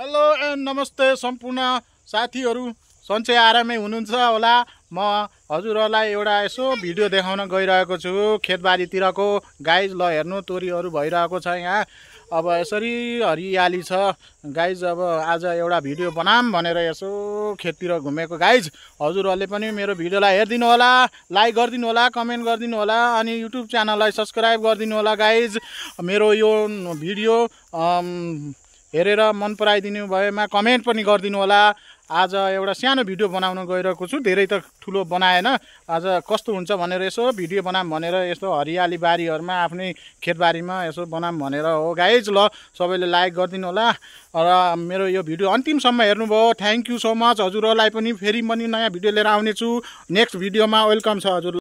hello and नमस्ते सम्पूर्ण साथीहरू सन्चै आरामै हुनुहुन्छ होला म हजुरहरूलाई एउटा यसो भिडियो देखाउन गइरहेको छु खेतबारीतिरको गाइज ल हेर्नु तोरीहरू भइरहेको छ यहाँ अब यसरी हरियाली छ गाइज अब आज एउटा भिडियो बनाम भनेर यसो खेततिर घुमेको गाइज हजुरहरूले पनि मेरो भिडियोलाई हेरिदिनु होला लाइक गरिदिनु होला कमेन्ट गरिदिनु होला अनि युट्युब च्यानललाई सब्सक्राइब गरिदिनु होला गाइज मेरो यो भिडियो हेरेर मन पराइदिनु भएमा कमेन्ट पनि गरिदिनु होला आज एउटा सानो भिडियो बनाउन गइरहेको छु धेरै त ठुलो बनाएन आज कस्तो हुन्छ भनेर यसो भिडियो बनाऊँ भनेर यस्तो हरियाली बारीहरूमा आफ्नै खेतबारीमा यसो बनाऊँ भनेर हो गाइज ल सबैले लाइक गरिदिनु होला र मेरो यो भिडियो अन्तिमसम्म हेर्नुभयो थ्याङ्क यू सो मच हजुरहरूलाई पनि फेरि पनि नयाँ भिडियो लिएर आउनेछु नेक्स्ट भिडियोमा वेलकम छ हजुर